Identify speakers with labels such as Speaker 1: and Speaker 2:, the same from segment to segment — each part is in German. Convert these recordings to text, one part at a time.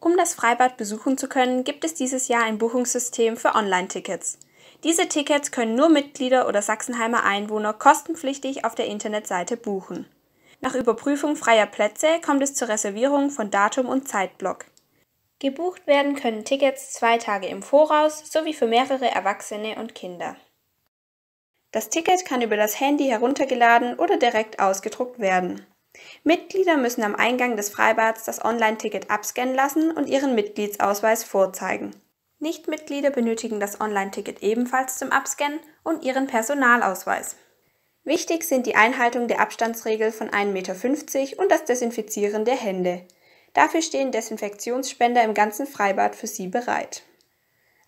Speaker 1: Um das Freibad besuchen zu können, gibt es dieses Jahr ein Buchungssystem für Online-Tickets. Diese Tickets können nur Mitglieder oder Sachsenheimer Einwohner kostenpflichtig auf der Internetseite buchen. Nach Überprüfung freier Plätze kommt es zur Reservierung von Datum und Zeitblock. Gebucht werden können Tickets zwei Tage im Voraus sowie für mehrere Erwachsene und Kinder. Das Ticket kann über das Handy heruntergeladen oder direkt ausgedruckt werden. Mitglieder müssen am Eingang des Freibads das Online-Ticket abscannen lassen und ihren Mitgliedsausweis vorzeigen. Nichtmitglieder benötigen das Online-Ticket ebenfalls zum Abscannen und ihren Personalausweis. Wichtig sind die Einhaltung der Abstandsregel von 1,50 Meter und das Desinfizieren der Hände. Dafür stehen Desinfektionsspender im ganzen Freibad für Sie bereit.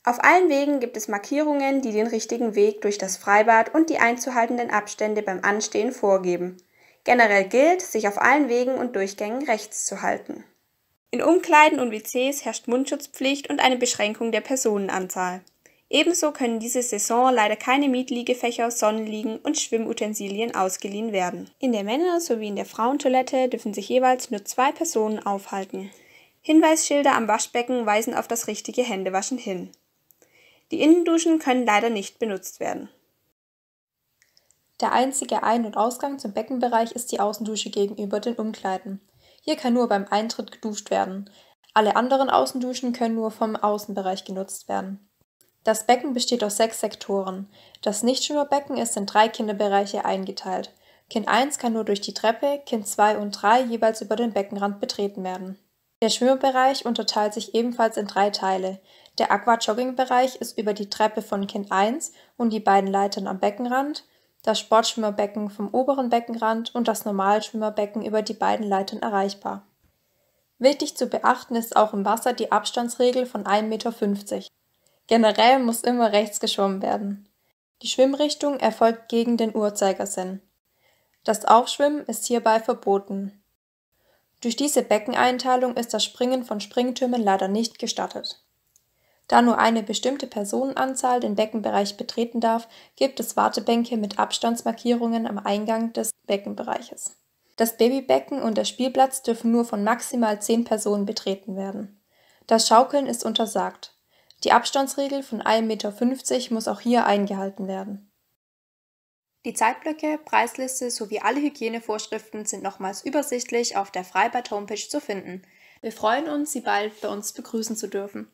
Speaker 1: Auf allen Wegen gibt es Markierungen, die den richtigen Weg durch das Freibad und die einzuhaltenden Abstände beim Anstehen vorgeben. Generell gilt, sich auf allen Wegen und Durchgängen rechts zu halten. In Umkleiden und WCs herrscht Mundschutzpflicht und eine Beschränkung der Personenanzahl. Ebenso können diese Saison leider keine Mietliegefächer, Sonnenliegen und Schwimmutensilien ausgeliehen werden. In der Männer- sowie in der Frauentoilette dürfen sich jeweils nur zwei Personen aufhalten. Hinweisschilder am Waschbecken weisen auf das richtige Händewaschen hin. Die Innenduschen können leider nicht benutzt werden.
Speaker 2: Der einzige Ein- und Ausgang zum Beckenbereich ist die Außendusche gegenüber den Umkleiden. Hier kann nur beim Eintritt geduscht werden. Alle anderen Außenduschen können nur vom Außenbereich genutzt werden. Das Becken besteht aus sechs Sektoren. Das Nichtschwimmerbecken ist in drei Kinderbereiche eingeteilt. Kind 1 kann nur durch die Treppe, Kind 2 und 3 jeweils über den Beckenrand betreten werden. Der Schwimmerbereich unterteilt sich ebenfalls in drei Teile. Der Aquajogging-Bereich ist über die Treppe von Kind 1 und die beiden Leitern am Beckenrand, das Sportschwimmerbecken vom oberen Beckenrand und das Normalschwimmerbecken über die beiden Leitern erreichbar. Wichtig zu beachten ist auch im Wasser die Abstandsregel von 1,50 Meter. Generell muss immer rechts geschwommen werden. Die Schwimmrichtung erfolgt gegen den Uhrzeigersinn. Das Aufschwimmen ist hierbei verboten. Durch diese Beckeneinteilung ist das Springen von Springtürmen leider nicht gestattet. Da nur eine bestimmte Personenanzahl den Beckenbereich betreten darf, gibt es Wartebänke mit Abstandsmarkierungen am Eingang des Beckenbereiches. Das Babybecken und der Spielplatz dürfen nur von maximal zehn Personen betreten werden. Das Schaukeln ist untersagt. Die Abstandsregel von 1,50 Meter muss auch hier eingehalten werden. Die Zeitblöcke, Preisliste sowie alle Hygienevorschriften sind nochmals übersichtlich auf der Freibad-Homepage zu finden. Wir freuen uns, Sie bald bei uns begrüßen zu dürfen.